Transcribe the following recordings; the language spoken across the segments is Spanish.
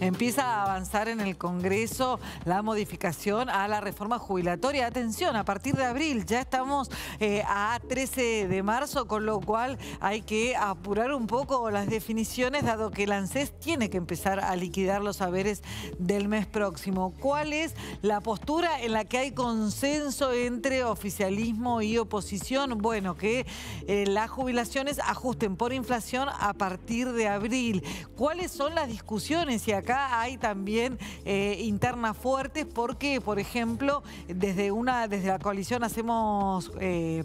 empieza a avanzar en el Congreso la modificación a la reforma jubilatoria. Atención, a partir de abril ya estamos eh, a 13 de marzo, con lo cual hay que apurar un poco las definiciones, dado que el ANSES tiene que empezar a liquidar los saberes del mes próximo. ¿Cuál es la postura en la que hay consenso entre oficialismo y oposición? Bueno, que eh, las jubilaciones ajusten por inflación a partir de abril. ¿Cuáles son las discusiones? Y acá acá hay también eh, internas fuertes porque, por ejemplo, desde una desde la coalición hacemos eh,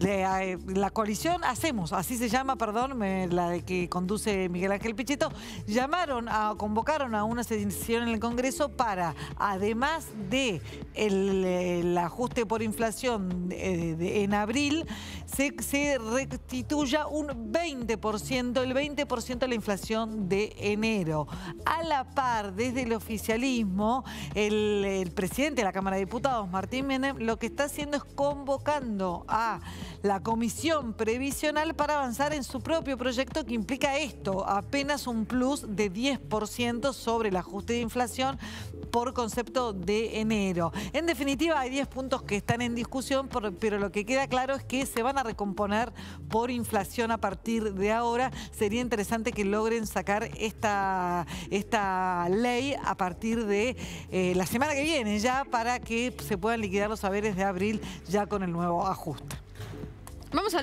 eh, la coalición hacemos, así se llama, perdón, la de que conduce Miguel Ángel Pichetto, llamaron a convocaron a una sesión en el Congreso para además de el, ajuste por inflación en abril se, se restituya un 20%, el 20% de la inflación de enero a la par desde el oficialismo, el, presidente de la Cámara de Diputados, Martín Menem, lo que está haciendo es convocando a la comisión previsional para avanzar en su propio proyecto que implica esto, apenas un plus de 10% sobre el ajuste de inflación por concepto de enero. En definitiva, hay 10 puntos que están en discusión, pero lo que queda claro es que se van a recomponer por inflación a partir de ahora. Sería interesante que logren sacar esta, esta esta ley a partir de eh, la semana que viene ya para que se puedan liquidar los saberes de abril ya con el nuevo ajuste. Vamos